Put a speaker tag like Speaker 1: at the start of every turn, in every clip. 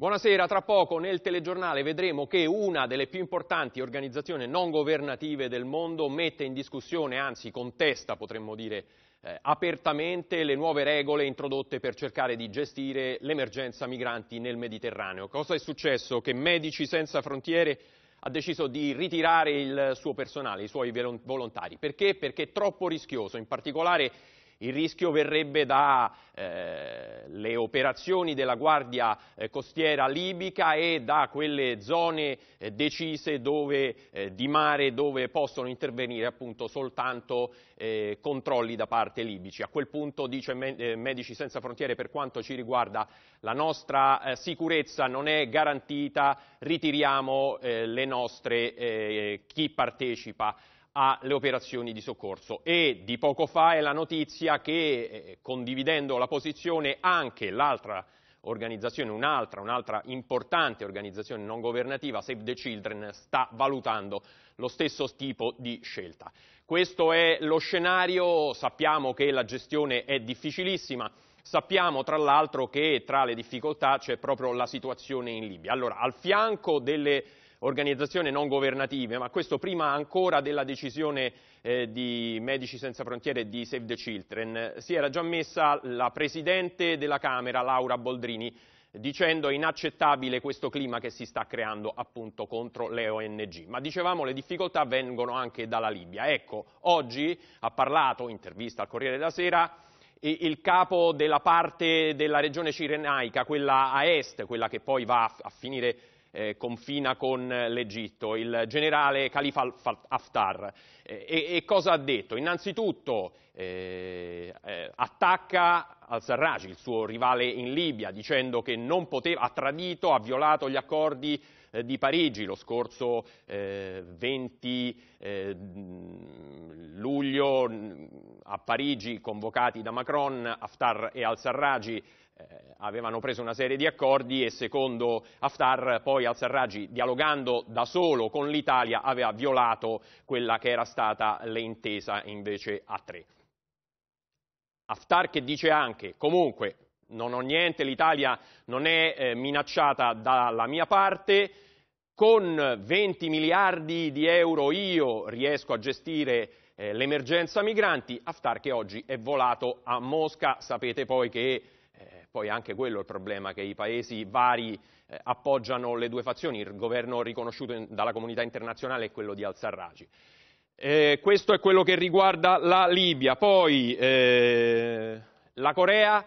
Speaker 1: Buonasera, tra poco nel telegiornale vedremo che una delle più importanti organizzazioni non governative del mondo mette in discussione, anzi contesta potremmo dire eh, apertamente, le nuove regole introdotte per cercare di gestire l'emergenza migranti nel Mediterraneo. Cosa è successo? Che Medici Senza Frontiere ha deciso di ritirare il suo personale, i suoi volontari. Perché? Perché è troppo rischioso, in particolare il rischio verrebbe dalle eh, operazioni della Guardia eh, Costiera libica e da quelle zone eh, decise dove, eh, di mare dove possono intervenire appunto soltanto eh, controlli da parte libici. A quel punto, dice eh, Medici Senza Frontiere, per quanto ci riguarda, la nostra sicurezza non è garantita, ritiriamo le nostre chi partecipa alle operazioni di soccorso e di poco fa è la notizia che eh, condividendo la posizione anche l'altra organizzazione, un'altra, un'altra importante organizzazione non governativa, Save the Children, sta valutando lo stesso tipo di scelta. Questo è lo scenario, sappiamo che la gestione è difficilissima, sappiamo tra l'altro che tra le difficoltà c'è proprio la situazione in Libia. Allora, al fianco delle organizzazioni non governative, ma questo prima ancora della decisione eh, di Medici Senza Frontiere e di Save the Children, si era già messa la Presidente della Camera, Laura Boldrini, dicendo è inaccettabile questo clima che si sta creando appunto contro le ONG. Ma dicevamo le difficoltà vengono anche dalla Libia. Ecco, oggi ha parlato, intervista al Corriere della Sera, il capo della parte della regione cirenaica, quella a est, quella che poi va a finire eh, confina con l'Egitto, il generale Khalifa Haftar. Eh, e, e, cosa ha detto? Innanzitutto eh, eh, attacca al-Sarraj, il suo rivale in Libia, dicendo che poteva, ha tradito, ha violato gli accordi di Parigi lo scorso eh, 20 eh, luglio a Parigi convocati da Macron, Haftar e al-Sarraj eh, avevano preso una serie di accordi e secondo Haftar poi al-Sarraj, dialogando da solo con l'Italia, aveva violato quella che era stata l'intesa invece a tre. Haftar che dice anche, comunque, non ho niente, l'Italia non è eh, minacciata dalla mia parte, con 20 miliardi di euro io riesco a gestire eh, l'emergenza migranti, Haftar che oggi è volato a Mosca, sapete poi che poi anche quello è il problema, che i paesi vari eh, appoggiano le due fazioni, il governo riconosciuto in, dalla comunità internazionale è quello di al-Sarraj. Eh, questo è quello che riguarda la Libia. Poi eh, la Corea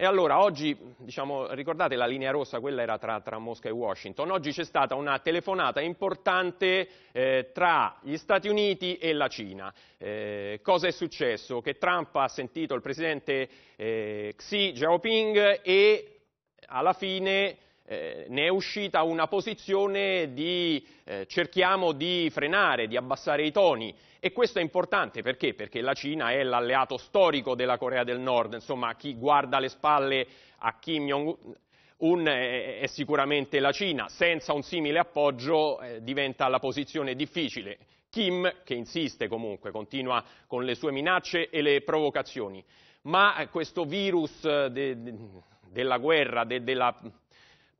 Speaker 1: e allora oggi, diciamo, ricordate la linea rossa, quella era tra, tra, Mosca e Washington, oggi c'è stata una telefonata importante eh, tra gli Stati Uniti e la Cina. Eh, cosa è successo? Che Trump ha sentito il presidente eh, Xi Jinping e alla fine eh, ne è uscita una posizione di eh, cerchiamo di frenare, di abbassare i toni e questo è importante perché? Perché la Cina è l'alleato storico della Corea del Nord, insomma chi guarda le spalle a Kim Jong-un eh, è, sicuramente la Cina, senza un simile appoggio eh, diventa la posizione difficile. Kim, che insiste comunque, continua con le sue minacce e le provocazioni, ma questo virus eh, de, de, della guerra, de, della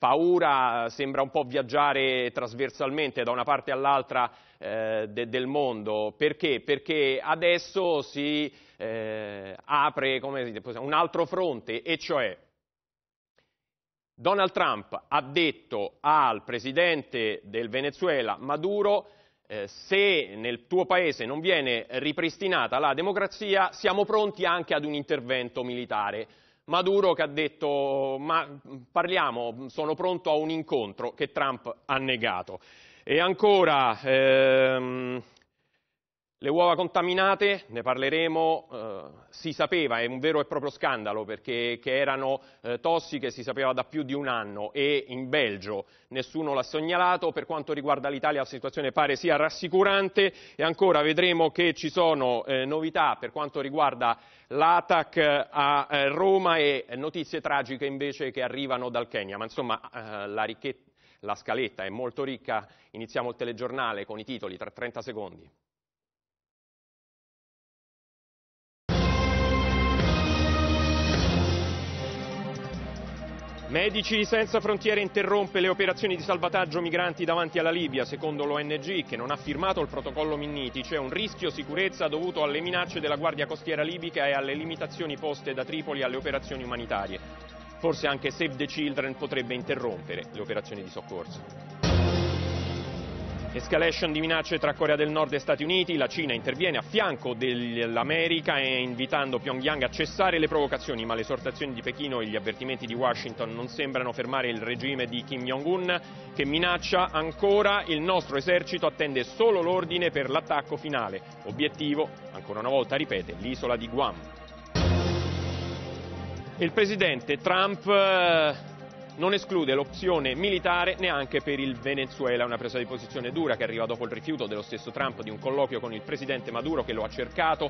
Speaker 1: paura, sembra un po' viaggiare trasversalmente da una parte all'altra eh, de, del mondo. Perché? Perché adesso si eh, apre dice, un altro fronte, e cioè Donald Trump ha detto al presidente del Venezuela, Maduro, eh, se nel tuo paese non viene ripristinata la democrazia, siamo pronti anche ad un intervento militare. Maduro che ha detto ma parliamo, sono pronto a un incontro che Trump ha negato. E ancora ehm, le uova contaminate, ne parleremo, eh, si sapeva, è un vero e proprio scandalo perché erano eh, tossiche, si sapeva da più di un anno e in Belgio nessuno l'ha segnalato, per quanto riguarda l'Italia la situazione pare sia rassicurante e ancora vedremo che ci sono eh, novità per quanto riguarda l'ATAC a eh, Roma e notizie tragiche invece che arrivano dal Kenya, ma insomma eh, la, ricchezza, la scaletta è molto ricca, iniziamo il telegiornale con i titoli tra 30 secondi. Medici Senza Frontiere interrompe le operazioni di salvataggio migranti davanti alla Libia. Secondo l'ONG, che non ha firmato il protocollo Minniti, c'è un rischio sicurezza dovuto alle minacce della Guardia Costiera libica e alle limitazioni poste da Tripoli alle operazioni umanitarie. Forse anche Save the Children potrebbe interrompere le operazioni di soccorso. Escalation di minacce tra Corea del Nord e Stati Uniti, la Cina interviene a fianco dell'America eh, invitando Pyongyang a cessare le provocazioni, ma le esortazioni di Pechino e gli avvertimenti di Washington non sembrano fermare il regime di Kim Jong-un che minaccia ancora il nostro esercito attende solo l'ordine per l'attacco finale. Obiettivo, ancora una volta ripete, l'isola di Guam. Il presidente Trump eh, non esclude l'opzione militare neanche per il Venezuela, una presa di posizione dura che arriva dopo il rifiuto dello stesso Trump di un colloquio con il presidente Maduro che lo ha cercato.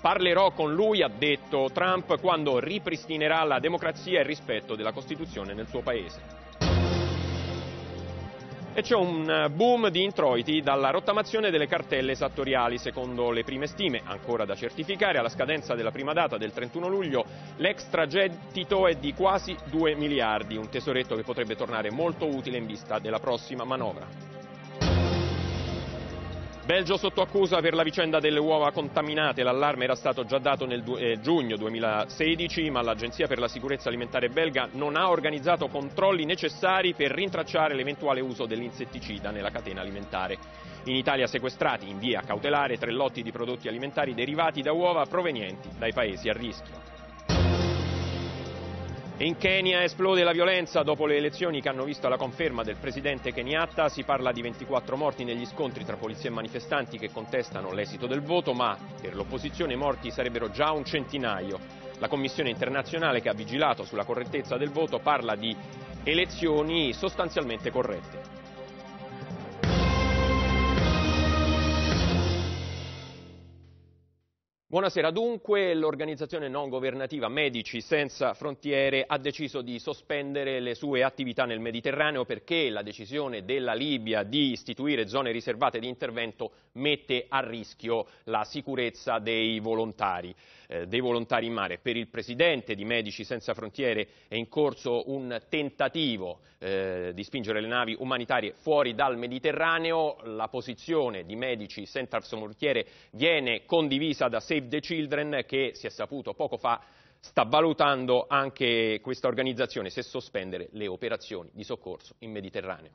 Speaker 1: Parlerò con lui, ha detto Trump, quando ripristinerà la democrazia e il rispetto della Costituzione nel suo paese e c'è un eh, boom di introiti dalla rottamazione delle cartelle esattoriali. Secondo le prime stime, ancora da certificare, alla scadenza della prima data del 31 luglio l'extragettito è di quasi 2 miliardi, un tesoretto che potrebbe tornare molto utile in vista della prossima manovra. Belgio sotto accusa per la vicenda delle uova contaminate, l'allarme era stato già dato nel du- eh, giugno 2016, ma l'Agenzia per la sicurezza alimentare belga non ha organizzato controlli necessari per rintracciare l'eventuale uso dell'insetticida nella catena alimentare. In Italia sequestrati in via cautelare tre lotti di prodotti alimentari derivati da uova provenienti dai paesi a rischio. In Kenya esplode la violenza dopo le elezioni che hanno visto la conferma del presidente Kenyatta. Si parla di 24 morti negli scontri tra polizia e manifestanti che contestano l'esito del voto, ma per l'opposizione i morti sarebbero già un centinaio. La Commissione internazionale che ha vigilato sulla correttezza del voto parla di elezioni sostanzialmente corrette. Buonasera, dunque l'organizzazione non governativa Medici Senza Frontiere ha deciso di sospendere le sue attività nel Mediterraneo perché la decisione della Libia di istituire zone riservate di intervento mette a rischio la sicurezza dei volontari. Eh, dei volontari in mare. Per il presidente di Medici Senza Frontiere è in corso un tentativo eh, di spingere le navi umanitarie fuori dal Mediterraneo. La posizione di Medici Senza Frontiere viene condivisa da Save the Children che si è saputo poco fa sta valutando anche questa organizzazione se sospendere le operazioni di soccorso in Mediterraneo.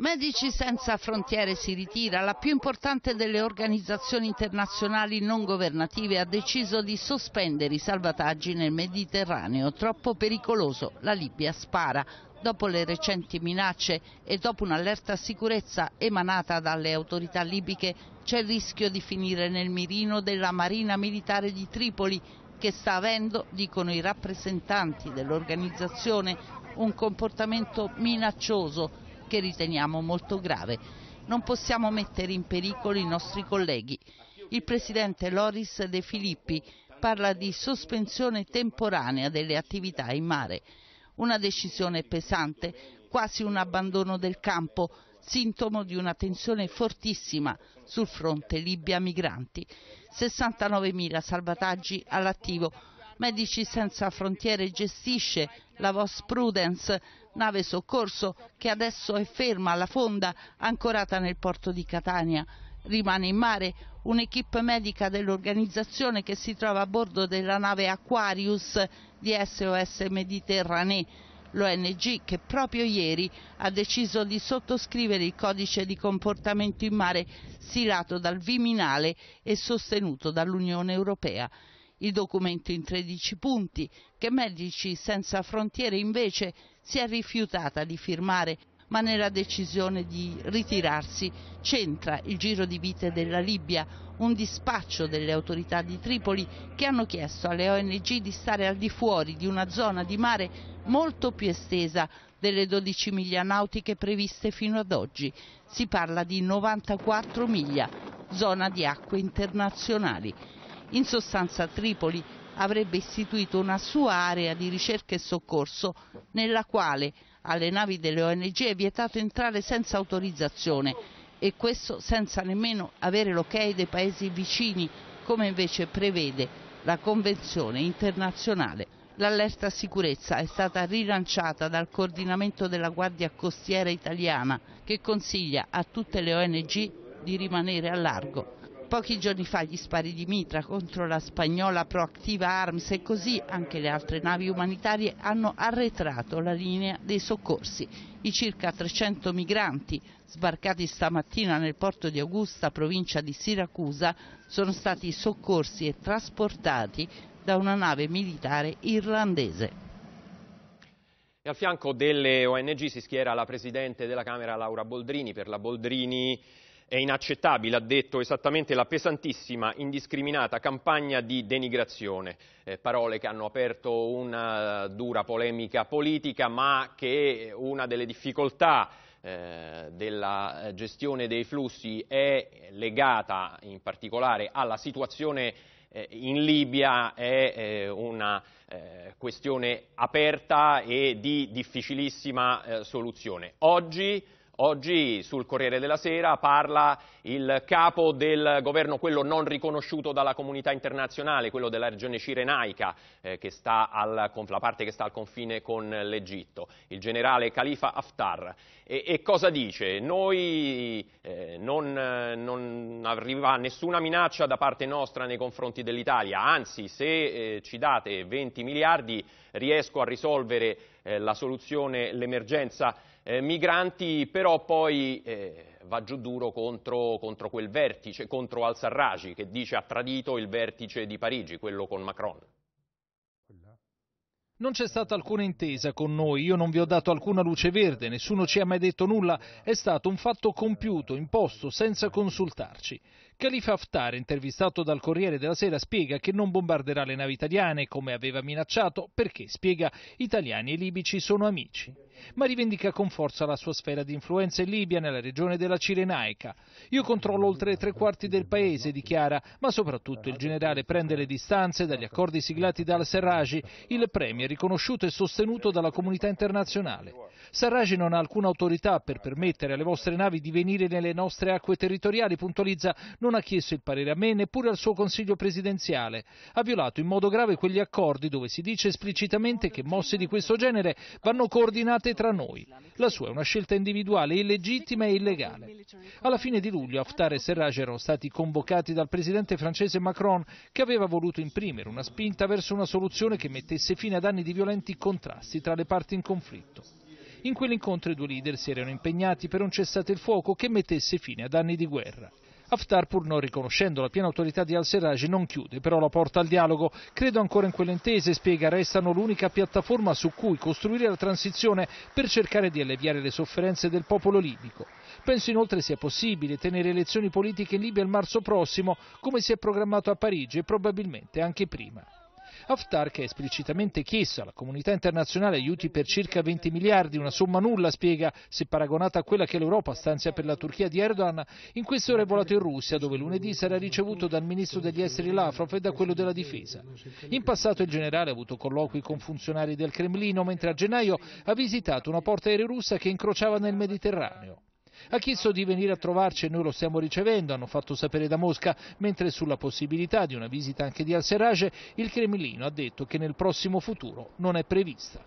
Speaker 2: Medici Senza Frontiere si ritira, la più importante delle organizzazioni internazionali non governative ha deciso di sospendere i salvataggi nel Mediterraneo, troppo pericoloso, la Libia spara. Dopo le recenti minacce e dopo un'allerta sicurezza emanata dalle autorità libiche c'è il rischio di finire nel mirino della Marina Militare di Tripoli che sta avendo, dicono i rappresentanti dell'organizzazione, un comportamento minaccioso che riteniamo molto grave. Non possiamo mettere in pericolo i nostri colleghi. Il presidente Loris De Filippi parla di sospensione temporanea delle attività in mare. Una decisione pesante, quasi un abbandono del campo, sintomo di una tensione fortissima sul fronte Libia migranti. 69.000 salvataggi all'attivo. Medici Senza Frontiere gestisce la VOS Prudence nave soccorso che adesso è ferma alla fonda ancorata nel porto di Catania. Rimane in mare un'equipe medica dell'organizzazione che si trova a bordo della nave Aquarius di SOS Mediterranee, l'ONG che proprio ieri ha deciso di sottoscrivere il codice di comportamento in mare stilato dal Viminale e sostenuto dall'Unione Europea. Il documento in 13 punti che Medici Senza Frontiere invece si è rifiutata di firmare, ma nella decisione di ritirarsi c'entra il giro di vite della Libia, un dispaccio delle autorità di Tripoli che hanno chiesto alle ONG di stare al di fuori di una zona di mare molto più estesa delle 12 miglia nautiche previste fino ad oggi. Si parla di 94 miglia, zona di acque internazionali. In sostanza Tripoli avrebbe istituito una sua area di ricerca e soccorso nella quale alle navi delle ONG è vietato entrare senza autorizzazione e questo senza nemmeno avere l'ok dei paesi vicini, come invece prevede la Convenzione internazionale. L'allerta sicurezza è stata rilanciata dal coordinamento della Guardia Costiera italiana che consiglia a tutte le ONG di rimanere a largo Pochi giorni fa gli spari di Mitra contro la spagnola Proactiva Arms e così anche le altre navi umanitarie hanno arretrato la linea dei soccorsi. I circa 300 migranti sbarcati stamattina nel porto di Augusta, provincia di Siracusa, sono stati soccorsi e trasportati da una nave militare irlandese.
Speaker 1: E al fianco delle ONG si schiera la Presidente della Camera Laura Boldrini. Per la Boldrini è inaccettabile, ha detto esattamente, la pesantissima, indiscriminata campagna di denigrazione, eh, parole che hanno aperto una dura polemica politica, ma che una delle difficoltà eh, della gestione dei flussi è legata in particolare alla situazione eh, in Libia, è eh, una questione aperta e di difficilissima soluzione. Oggi Oggi sul Corriere della Sera parla il capo del governo, quello non riconosciuto dalla comunità internazionale, quello della regione cirenaica, eh, al, la parte che sta al confine con l'Egitto, il generale Khalifa Haftar. E, e cosa dice? Noi eh, non, non, arriva nessuna minaccia da parte nostra nei confronti dell'Italia, anzi se eh, ci date 20 miliardi riesco a risolvere eh, la soluzione, l'emergenza eh, migranti, però poi eh, va giù duro contro, contro, quel vertice, contro al-Sarraj che dice ha tradito il vertice di Parigi, quello con Macron.
Speaker 3: Non c'è stata alcuna intesa con noi, io non vi ho dato alcuna luce verde, nessuno ci ha mai detto nulla, è stato un fatto compiuto, imposto, senza consultarci. Khalifa Haftar, intervistato dal Corriere della Sera, spiega che non bombarderà le navi italiane come aveva minacciato, perché, spiega, italiani e libici sono amici ma rivendica con forza la sua sfera di influenza in Libia, nella regione della Cirenaica. Io controllo oltre tre quarti del paese, dichiara, ma soprattutto il generale prende le distanze dagli accordi siglati dal al il premier riconosciuto e sostenuto dalla comunità internazionale. Sarraj non ha alcuna autorità per permettere alle vostre navi di venire nelle nostre acque territoriali, puntualizza, non ha chiesto il parere a me neppure al suo consiglio presidenziale. Ha violato in modo grave quegli accordi dove si dice esplicitamente che mosse di questo genere vanno coordinate esistente tra noi. La sua è una scelta individuale, illegittima e illegale. Alla fine di luglio Haftar e Serraj erano stati convocati dal presidente francese Macron che aveva voluto imprimere una spinta verso una soluzione che mettesse fine ad anni di violenti contrasti tra le parti in conflitto. In quell'incontro i due leader si erano impegnati per un cessate il fuoco che mettesse fine ad anni di guerra. Haftar, pur non riconoscendo la piena autorità di al-Serraj, non chiude però la porta al dialogo. Credo ancora in quelle intese, spiega, restano l'unica piattaforma su cui costruire la transizione per cercare di alleviare le sofferenze del popolo libico. Penso inoltre sia possibile tenere elezioni politiche in Libia il marzo prossimo, come si è programmato a Parigi e probabilmente anche prima. Haftar, che ha esplicitamente chiesto alla comunità internazionale aiuti per circa 20 miliardi, una somma nulla, spiega, se paragonata a quella che l'Europa stanzia per la Turchia di Erdogan, in queste ore è volato in Russia, dove lunedì sarà ricevuto dal ministro degli esteri Lavrov e da quello della difesa. In passato il generale ha avuto colloqui con funzionari del Cremlino, mentre a gennaio ha visitato una porta aerea russa che incrociava nel Mediterraneo. Ha chiesto di venire a trovarci e noi lo stiamo ricevendo, hanno fatto sapere da Mosca, mentre sulla possibilità di una visita anche di al-Serraj il Cremlino ha detto che nel prossimo futuro non è prevista.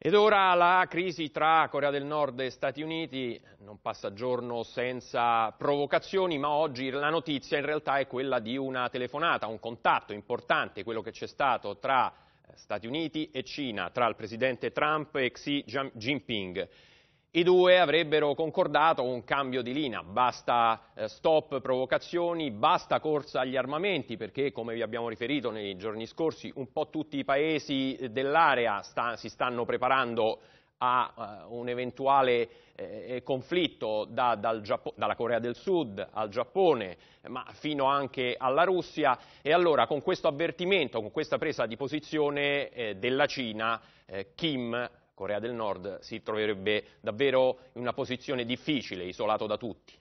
Speaker 1: Ed ora la crisi tra Corea del Nord e Stati Uniti non passa giorno senza provocazioni, ma oggi la notizia in realtà è quella di una telefonata, un contatto importante, quello che c'è stato tra eh, Stati Uniti e Cina, tra il presidente Trump e Xi Jinping. I due avrebbero concordato un cambio di linea, basta eh, stop provocazioni, basta corsa agli armamenti, perché come vi abbiamo riferito nei giorni scorsi, un po' tutti i paesi eh, dell'area sta, si stanno preparando a uh, un eventuale eh, conflitto da, dal dalla Corea del Sud al Giappone, ma fino anche alla Russia e allora con questo avvertimento, con questa presa di posizione eh, della Cina, eh, Kim Corea del Nord si troverebbe davvero in una posizione difficile, isolato da tutti.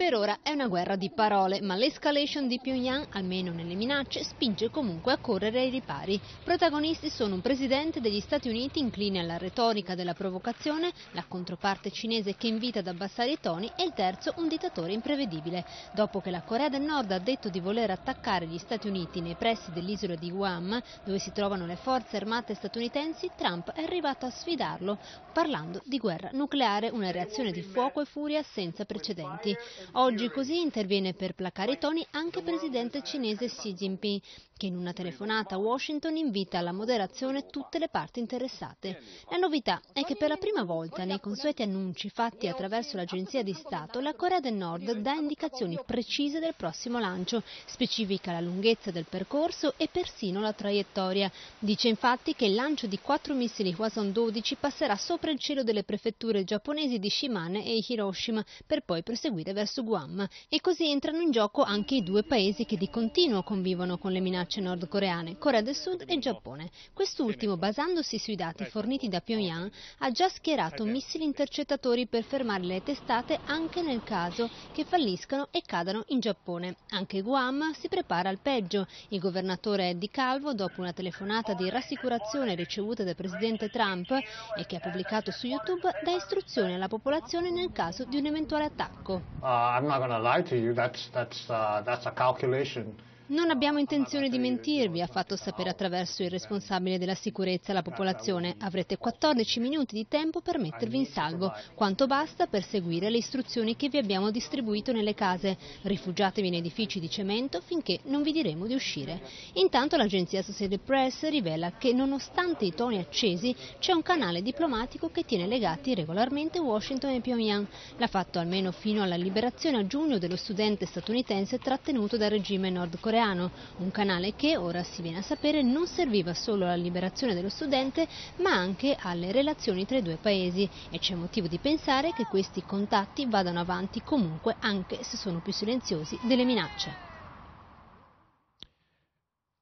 Speaker 4: Per ora è una guerra di parole, ma l'escalation di Pyongyang, almeno nelle minacce, spinge comunque a correre ai ripari. Protagonisti sono un presidente degli Stati Uniti incline alla retorica della provocazione, la controparte cinese che invita ad abbassare i toni e il terzo un dittatore imprevedibile. Dopo che la Corea del Nord ha detto di voler attaccare gli Stati Uniti nei pressi dell'isola di Guam, dove si trovano le forze armate statunitensi, Trump è arrivato a sfidarlo, parlando di guerra nucleare, una reazione di fuoco e furia senza precedenti. Oggi così interviene per placare i toni anche il presidente cinese Xi Jinping, che in una telefonata a Washington invita alla moderazione tutte le parti interessate. La novità è che per la prima volta nei consueti annunci fatti attraverso l'Agenzia di Stato, la Corea del Nord dà indicazioni precise del prossimo lancio, specifica la lunghezza del percorso e persino la traiettoria. Dice infatti che il lancio di quattro missili Hwasong-12 passerà sopra il cielo delle prefetture giapponesi di Shimane e Hiroshima per poi proseguire verso Guam. E così entrano in gioco anche i due paesi che di continuo convivono con le minacce minacce nordcoreane, Corea del Sud e Giappone. Quest'ultimo, basandosi sui dati forniti da Pyongyang, ha già schierato missili intercettatori per fermare le testate anche nel caso che falliscano e cadano in Giappone. Anche Guam si prepara al peggio. Il governatore Eddie Calvo, dopo una telefonata di rassicurazione ricevuta dal presidente Trump e che ha pubblicato su YouTube, dà istruzioni alla popolazione nel caso di un eventuale attacco.
Speaker 1: Uh, I'm not gonna lie to you, that's, that's, uh,
Speaker 4: that's a calculation. Non abbiamo intenzione di mentirvi, ha fatto sapere attraverso il responsabile della sicurezza alla popolazione. Avrete 14 minuti di tempo per mettervi in salvo, quanto basta per seguire le istruzioni che vi abbiamo distribuito nelle case. Rifugiatevi in edifici di cemento finché non vi diremo di uscire. Intanto l'agenzia Associated Press rivela che nonostante i toni accesi c'è un canale diplomatico che tiene legati regolarmente Washington e Pyongyang. L'ha fatto almeno fino alla liberazione a giugno dello studente statunitense trattenuto dal regime nordcoreano coreano, un canale che, ora si viene a sapere, non serviva solo alla liberazione dello studente, ma anche alle relazioni tra i due paesi e c'è motivo di pensare che questi contatti vadano avanti comunque anche se sono più silenziosi delle minacce.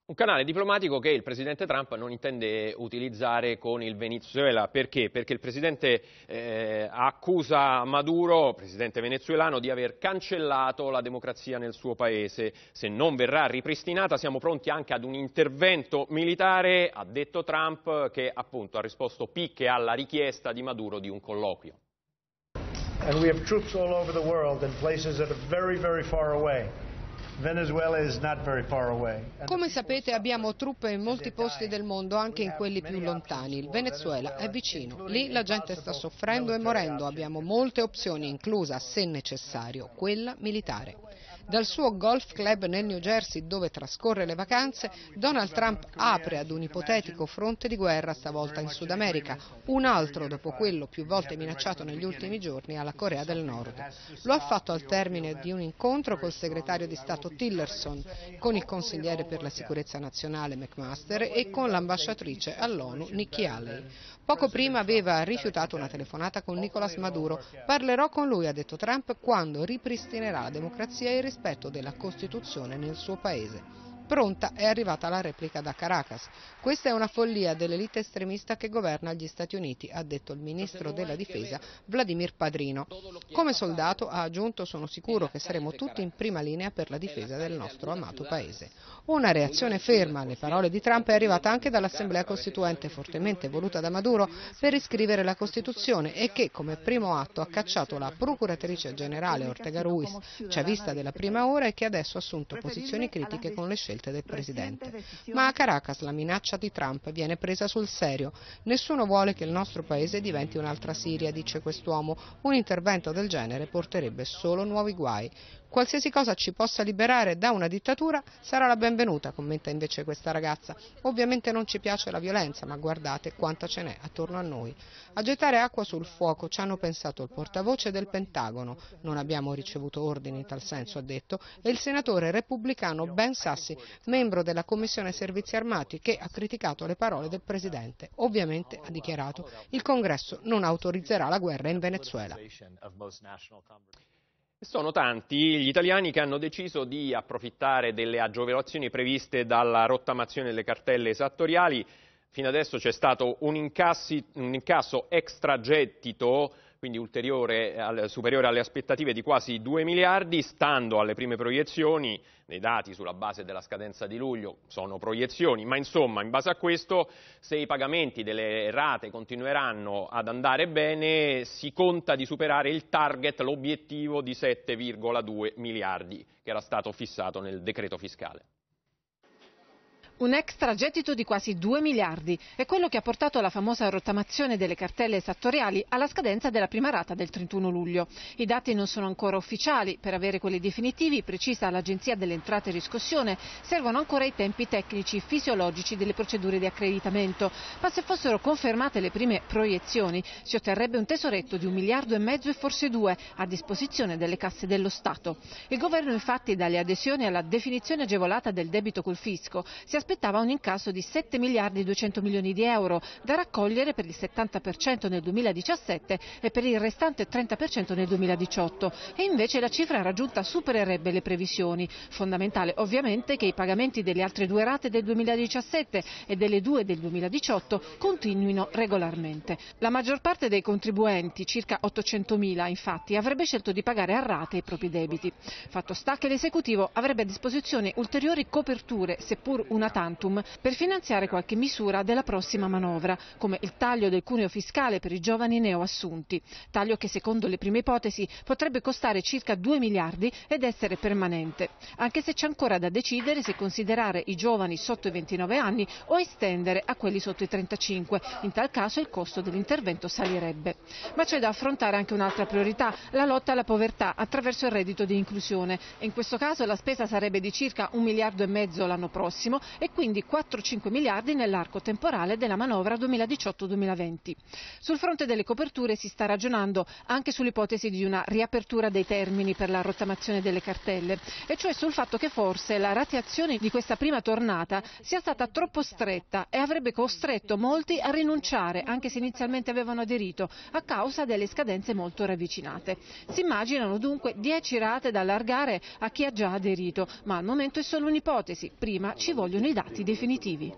Speaker 1: Un canale diplomatico che il presidente Trump non intende utilizzare con il Venezuela. Perché? Perché il presidente eh, accusa Maduro, presidente venezuelano, di aver cancellato la democrazia nel suo paese. Se non verrà ripristinata siamo pronti anche ad un intervento militare, ha detto Trump, che appunto ha risposto picche alla richiesta di Maduro di un colloquio.
Speaker 5: And we have troops all over the world in places that are very, very far away.
Speaker 6: Come sapete abbiamo truppe in molti posti del mondo, anche in quelli più lontani. Il Venezuela è vicino. Lì la gente sta soffrendo e morendo. Abbiamo molte opzioni, inclusa, se necessario, quella militare. Dal suo golf club nel New Jersey, dove trascorre le vacanze, Donald Trump apre ad un ipotetico fronte di guerra, stavolta in Sud America, un altro dopo quello più volte minacciato negli ultimi giorni alla Corea del Nord. Lo ha fatto al termine di un incontro col segretario di Stato Tillerson, con il consigliere per la sicurezza nazionale McMaster e con l'ambasciatrice all'ONU Nikki Haley. Poco prima aveva rifiutato una telefonata con Nicolas Maduro. Parlerò con lui, ha detto Trump, quando ripristinerà la democrazia e il rispetto della Costituzione nel suo paese. Pronta è arrivata la replica da Caracas. Questa è una follia dell'elite estremista che governa gli Stati Uniti, ha detto il ministro della difesa Vladimir Padrino. Come soldato, ha aggiunto, sono sicuro che saremo tutti in prima linea per la difesa del nostro amato paese. Una reazione ferma alle parole di Trump è arrivata anche dall'Assemblea Costituente, fortemente voluta da Maduro per riscrivere la Costituzione e che, come primo atto, ha cacciato la procuratrice generale Ortega Ruiz, vista della prima ora e che adesso ha assunto posizioni critiche con le scelte scelte del Presidente. Ma a Caracas la minaccia di Trump viene presa sul serio. Nessuno vuole che il nostro paese diventi un'altra Siria, dice quest'uomo. Un intervento del genere porterebbe solo nuovi guai. Qualsiasi cosa ci possa liberare da una dittatura sarà la benvenuta, commenta invece questa ragazza. Ovviamente non ci piace la violenza, ma guardate quanta ce n'è attorno a noi. A gettare acqua sul fuoco ci hanno pensato il portavoce del Pentagono, non abbiamo ricevuto ordini in tal senso, ha detto, e il senatore repubblicano Ben Sassi, membro della Commissione Servizi Armati, che ha criticato le parole del Presidente. Ovviamente, ha dichiarato, il Congresso non autorizzerà la guerra in Venezuela.
Speaker 1: Sono tanti gli italiani che hanno deciso di approfittare delle agevolazioni previste dalla rottamazione delle cartelle esattoriali. Fino adesso c'è stato un, incassi, un incasso extragettito quindi superiore alle aspettative di quasi 2 miliardi, stando alle prime proiezioni, dei dati sulla base della scadenza di luglio sono proiezioni, ma insomma in base a questo se i pagamenti delle rate continueranno ad andare bene si conta di superare il target, l'obiettivo di 7,2 miliardi che era stato fissato nel decreto fiscale.
Speaker 5: Un extra gettito di quasi 2 miliardi è quello che ha portato alla famosa rottamazione delle cartelle esattoriali alla scadenza della prima rata del 31 luglio. I dati non sono ancora ufficiali, per avere quelli definitivi, precisa l'Agenzia delle Entrate e Riscossione, servono ancora i tempi tecnici e fisiologici delle procedure di accreditamento, ma se fossero confermate le prime proiezioni si otterrebbe un tesoretto di 1 miliardo e mezzo e forse 2 a disposizione delle casse dello Stato. Il governo infatti dalle adesioni alla definizione agevolata del debito col fisco si aspettava un incasso di 7 miliardi e 200 milioni di euro da raccogliere per il 70% nel 2017 e per il restante 30% nel 2018 e invece la cifra raggiunta supererebbe le previsioni. Fondamentale ovviamente che i pagamenti delle altre due rate del 2017 e delle due del 2018 continuino regolarmente. La maggior parte dei contribuenti, circa 800 mila infatti, avrebbe scelto di pagare a rate i propri debiti. Fatto sta che l'esecutivo avrebbe a disposizione ulteriori coperture, seppur una tantum per finanziare qualche misura della prossima manovra, come il taglio del cuneo fiscale per i giovani neoassunti, taglio che secondo le prime ipotesi potrebbe costare circa 2 miliardi ed essere permanente, anche se c'è ancora da decidere se considerare i giovani sotto i 29 anni o estendere a quelli sotto i 35, in tal caso il costo dell'intervento salirebbe. Ma c'è da affrontare anche un'altra priorità, la lotta alla povertà attraverso il reddito di inclusione. In questo caso la spesa sarebbe di circa un miliardo e mezzo l'anno prossimo e quindi 4-5 miliardi nell'arco temporale della manovra 2018-2020. Sul fronte delle coperture si sta ragionando anche sull'ipotesi di una riapertura dei termini per la rottamazione delle cartelle, e cioè sul fatto che forse la ratiazione di questa prima tornata sia stata troppo stretta e avrebbe costretto molti a rinunciare, anche se inizialmente avevano aderito, a causa delle scadenze molto ravvicinate. Si immaginano dunque 10 rate da allargare a chi ha già aderito, ma al momento è solo un'ipotesi, prima ci vogliono i dati definitivi.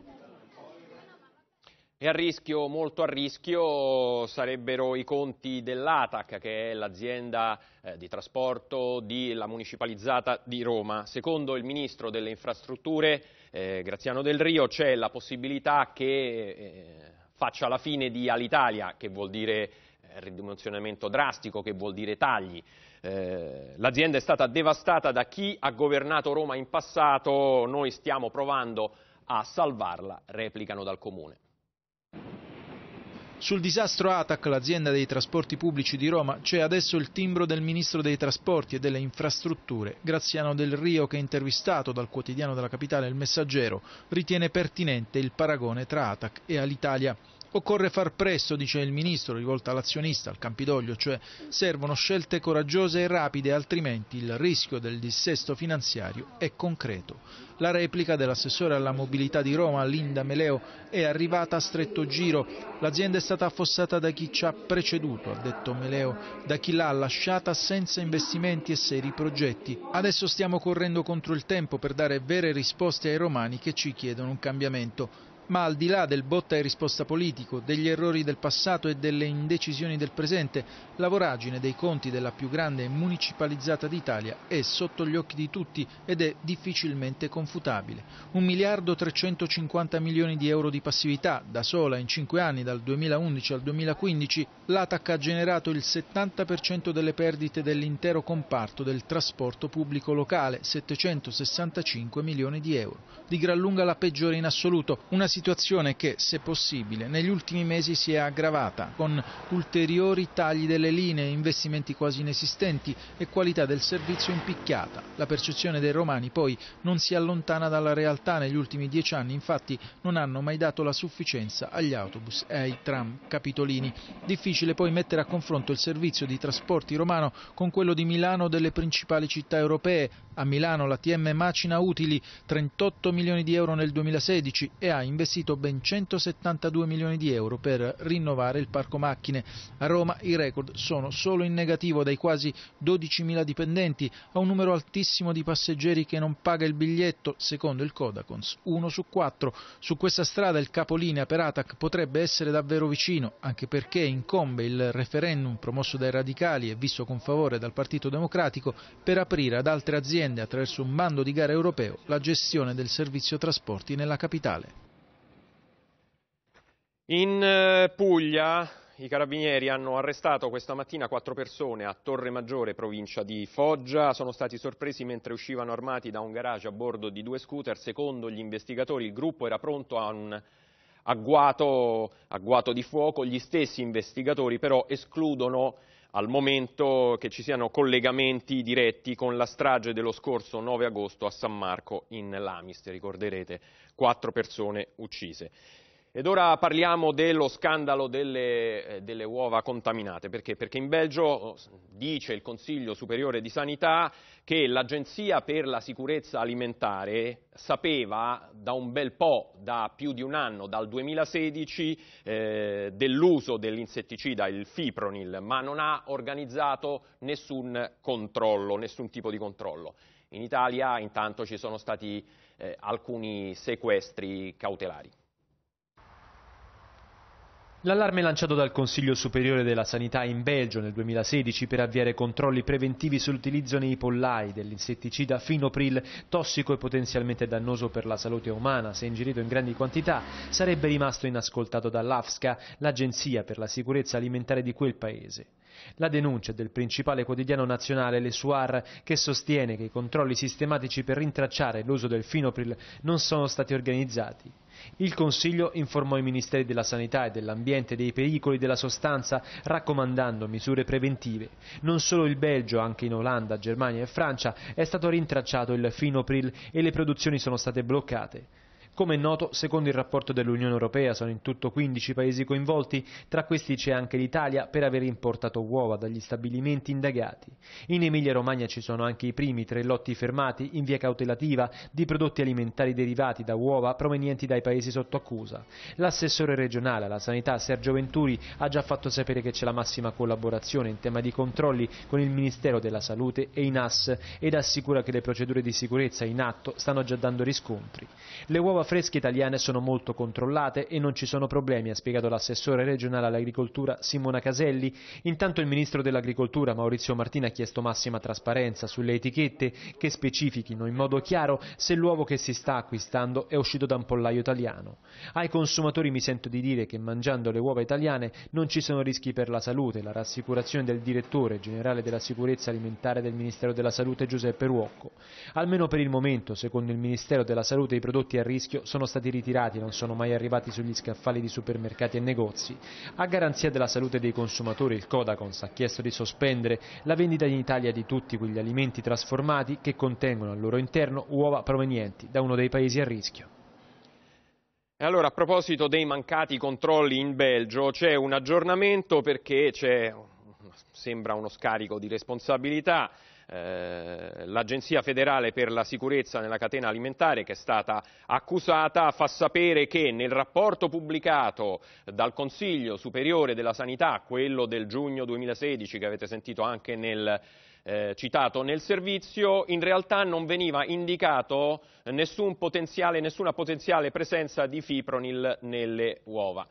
Speaker 1: E a rischio, molto a rischio, sarebbero i conti dell'ATAC, che è l'azienda eh, di trasporto della municipalizzata di Roma. Secondo il Ministro delle Infrastrutture, eh, Graziano Del Rio, c'è la possibilità che eh, faccia la fine di Alitalia, che vuol dire eh, ridimensionamento drastico, che vuol dire tagli. Eh, l'azienda è stata devastata da chi ha governato Roma in passato, noi stiamo provando a salvarla, replicano dal comune.
Speaker 7: Sul disastro ATAC, l'azienda dei trasporti pubblici di Roma, c'è adesso il timbro del ministro dei trasporti e delle infrastrutture, Graziano Del Rio, che intervistato dal quotidiano della capitale Il Messaggero, ritiene pertinente il paragone tra ATAC e Alitalia. Occorre far presto, dice il ministro, rivolta all'azionista, al Campidoglio, cioè servono scelte coraggiose e rapide, altrimenti il rischio del dissesto finanziario è concreto. La replica dell'assessore alla mobilità di Roma, Linda Meleo, è arrivata a stretto giro. L'azienda è stata affossata da chi ci ha preceduto, ha detto Meleo, da chi l'ha lasciata senza investimenti e seri progetti. Adesso stiamo correndo contro il tempo per dare vere risposte ai romani che ci chiedono un cambiamento ma al di là del botta e risposta politico, degli errori del passato e delle indecisioni del presente, la voragine dei conti della più grande municipalizzata d'Italia è sotto gli occhi di tutti ed è difficilmente confutabile. Un miliardo 350 milioni di euro di passività da sola in cinque anni dal 2011 al 2015, l'ATAC ha generato il 70% delle perdite dell'intero comparto del trasporto pubblico locale, 765 milioni di euro. Di gran lunga la peggiore in assoluto, una situazione situazione che, se possibile, negli ultimi mesi si è aggravata, con ulteriori tagli delle linee, investimenti quasi inesistenti e qualità del servizio in picchiata. La percezione dei romani poi non si allontana dalla realtà, negli ultimi dieci anni infatti non hanno mai dato la sufficienza agli autobus e ai tram capitolini. Difficile poi mettere a confronto il servizio di trasporti romano con quello di Milano o delle principali città europee. A Milano la TM macina utili 38 milioni di euro nel 2016 e ha investito investito ben 172 milioni di euro per rinnovare il parco macchine. A Roma i record sono solo in negativo dai quasi 12.000 dipendenti a un numero altissimo di passeggeri che non paga il biglietto, secondo il Codacons, 1 su 4. Su questa strada il capolinea per Atac potrebbe essere davvero vicino, anche perché incombe il referendum promosso dai radicali e visto con favore dal Partito Democratico per aprire ad altre aziende attraverso un bando di gara europeo la gestione del servizio trasporti nella capitale.
Speaker 1: In eh, Puglia i carabinieri hanno arrestato questa mattina quattro persone a Torre Maggiore, provincia di Foggia. Sono stati sorpresi mentre uscivano armati da un garage a bordo di due scooter. Secondo gli investigatori il gruppo era pronto a un agguato, agguato di fuoco. Gli stessi investigatori però escludono al momento che ci siano collegamenti diretti con la strage dello scorso 9 agosto a San Marco in Lamis, ricorderete, quattro persone uccise. Ed ora parliamo dello scandalo delle, eh, delle uova contaminate. Perché? Perché in Belgio eh, dice il Consiglio Superiore di Sanità che l'Agenzia per la sicurezza alimentare sapeva da un bel po', da più di un anno, dal 2016, eh, dell'uso dell'insetticida, il fipronil, ma non ha organizzato nessun controllo, nessun tipo di controllo. In Italia intanto ci sono stati eh, alcuni sequestri cautelari.
Speaker 8: L'allarme lanciato dal Consiglio Superiore della Sanità in Belgio nel 2016 per avviare controlli preventivi sull'utilizzo nei pollai dell'insetticida Finopril, tossico e potenzialmente dannoso per la salute umana se ingerito in grandi quantità, sarebbe rimasto inascoltato dall'AFSCA, l'Agenzia per la sicurezza alimentare di quel paese. La denuncia del principale quotidiano nazionale, Le Soir, che sostiene che i controlli sistematici per rintracciare l'uso del Finopril non sono stati organizzati. Il Consiglio informò i Ministeri della Sanità e dell'Ambiente dei pericoli della sostanza, raccomandando misure preventive. Non solo il Belgio, anche in Olanda, Germania e Francia è stato rintracciato il finopril e le produzioni sono state bloccate. Come è noto, secondo il rapporto dell'Unione Europea sono in tutto 15 paesi coinvolti, tra questi c'è anche l'Italia per aver importato uova dagli stabilimenti indagati. In Emilia-Romagna ci sono anche i primi tre lotti fermati in via cautelativa di prodotti alimentari derivati da uova provenienti dai paesi sotto accusa. L'assessore regionale alla sanità Sergio Venturi ha già fatto sapere che c'è la massima collaborazione in tema di controlli con il Ministero della Salute e i NAS ed assicura che le procedure di sicurezza in atto stanno già dando riscontri. Le uova uova fresche italiane sono molto controllate e non ci sono problemi, ha spiegato l'assessore regionale all'agricoltura Simona Caselli. Intanto il ministro dell'agricoltura Maurizio Martini ha chiesto massima trasparenza sulle etichette che specifichino in modo chiaro se l'uovo che si sta acquistando è uscito da un pollaio italiano. Ai consumatori mi sento di dire che mangiando le uova italiane non ci sono rischi per la salute, la rassicurazione del direttore generale della sicurezza alimentare del Ministero della Salute Giuseppe Ruocco. Almeno per il momento, secondo il Ministero della Salute, i prodotti a rischio rischio sono stati ritirati e non sono mai arrivati sugli scaffali di supermercati e negozi. A garanzia della salute dei consumatori il Codacons ha chiesto di sospendere la vendita in Italia di tutti quegli alimenti trasformati che contengono al loro interno uova provenienti da uno dei paesi a rischio.
Speaker 1: E Allora, a proposito dei mancati controlli in Belgio, c'è un aggiornamento perché c'è, sembra uno scarico di responsabilità eh, l'Agenzia federale per la sicurezza nella catena alimentare che è stata accusata fa sapere che nel rapporto pubblicato dal Consiglio superiore della sanità, quello del giugno 2016 che avete sentito anche nel eh, citato nel servizio, in realtà non veniva indicato nessun potenziale, nessuna potenziale presenza di fipronil nelle uova.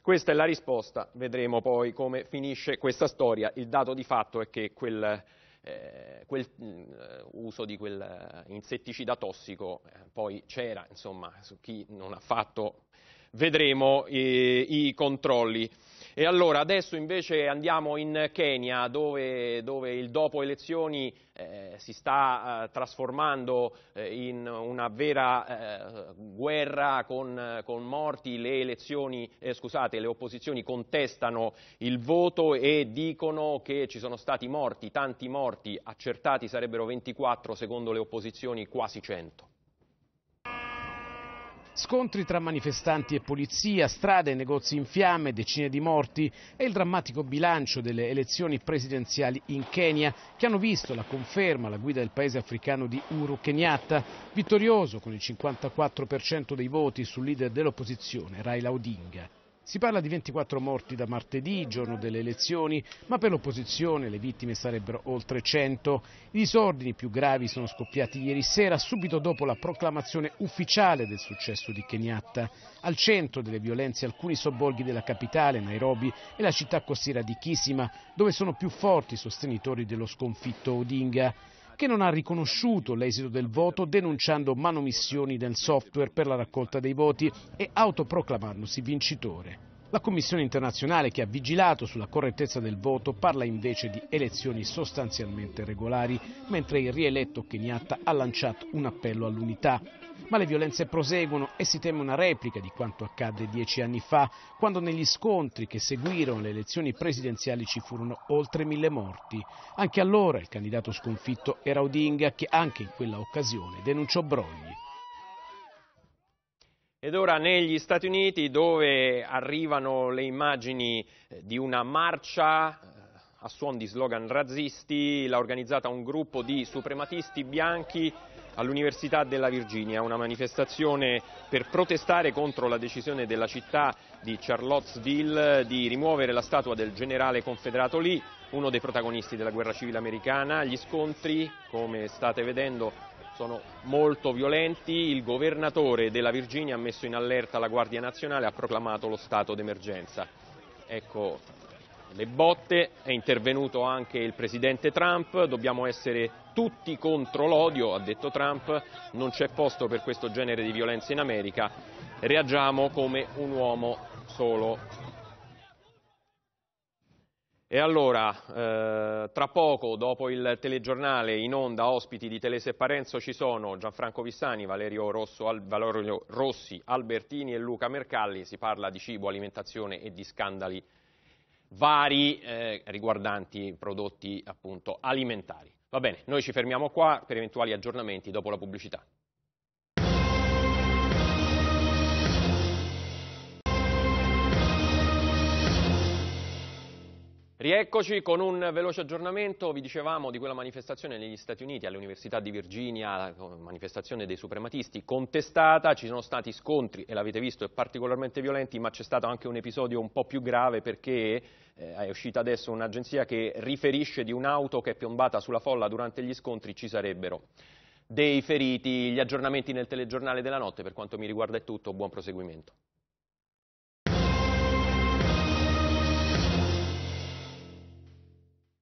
Speaker 1: Questa è la risposta, vedremo poi come finisce questa storia. Il dato di fatto è che quel eh, quel, mh, mm, eh, uso di quel eh, insetticida tossico eh, poi c'era, insomma, su chi non ha fatto vedremo eh, i controlli. E allora adesso invece andiamo in Kenya dove, dove il dopo elezioni eh, si sta eh, trasformando eh, in una vera eh, guerra con, con morti, le, eh, scusate, le opposizioni contestano il voto e dicono che ci sono stati morti, tanti morti, accertati sarebbero 24, secondo le opposizioni quasi 100.
Speaker 9: Scontri tra manifestanti e polizia, strade e negozi in fiamme, decine di morti e il drammatico bilancio delle elezioni presidenziali in Kenya che hanno visto la conferma alla guida del paese africano di Uru Kenyatta, vittorioso con il 54% dei voti sul leader dell'opposizione Raila Odinga. Si parla di 24 morti da martedì, giorno delle elezioni, ma per l'opposizione le vittime sarebbero oltre 100. I disordini più gravi sono scoppiati ieri sera, subito dopo la proclamazione ufficiale del successo di Kenyatta. Al centro delle violenze alcuni sobborghi della capitale, Nairobi, e la città costiera di Kisima, dove sono più forti i sostenitori dello sconfitto Odinga che non ha riconosciuto l'esito del voto denunciando manomissioni del software per la raccolta dei voti e autoproclamandosi vincitore. La Commissione internazionale che ha vigilato sulla correttezza del voto parla invece di elezioni sostanzialmente regolari, mentre il rieletto Kenyatta ha lanciato un appello all'unità. Ma le violenze proseguono e si teme una replica di quanto accadde dieci anni fa, quando negli scontri che seguirono le elezioni presidenziali ci furono oltre mille morti. Anche allora il candidato sconfitto era Odinga, che anche in quella occasione denunciò brogli.
Speaker 1: Ed ora negli Stati Uniti dove arrivano le immagini eh, di una marcia eh, a suon di slogan razzisti, l'ha organizzata un gruppo di suprematisti bianchi all'Università della Virginia, una manifestazione per protestare contro la decisione della città di Charlottesville di rimuovere la statua del generale confederato Lee, uno dei protagonisti della guerra civile americana. Gli scontri, come state vedendo, sono molto violenti. Il governatore della Virginia ha messo in allerta la Guardia Nazionale e ha proclamato lo stato d'emergenza. Ecco le botte, è intervenuto anche il presidente Trump, dobbiamo essere tutti contro l'odio, ha detto Trump, non c'è posto per questo genere di violenza in America, reagiamo come un uomo solo. E allora, eh, tra poco, dopo il telegiornale in onda, ospiti di Telese e Parenzo ci sono Gianfranco Vissani, Valerio, Rosso, Al, Valerio Rossi, Albertini e Luca Mercalli. Si parla di cibo, alimentazione e di scandali vari eh, riguardanti prodotti appunto, alimentari. Va bene, noi ci fermiamo qua per eventuali aggiornamenti dopo la pubblicità. Rieccoci con un veloce aggiornamento, vi dicevamo di quella manifestazione negli Stati Uniti all'Università di Virginia, manifestazione dei suprematisti contestata, ci sono stati scontri e l'avete visto particolarmente violenti, ma c'è stato anche un episodio un po' più grave perché eh, è uscita adesso un'agenzia che riferisce di un'auto che è piombata sulla folla durante gli scontri, ci sarebbero dei feriti, gli aggiornamenti nel telegiornale della notte, per quanto mi riguarda è tutto, buon proseguimento.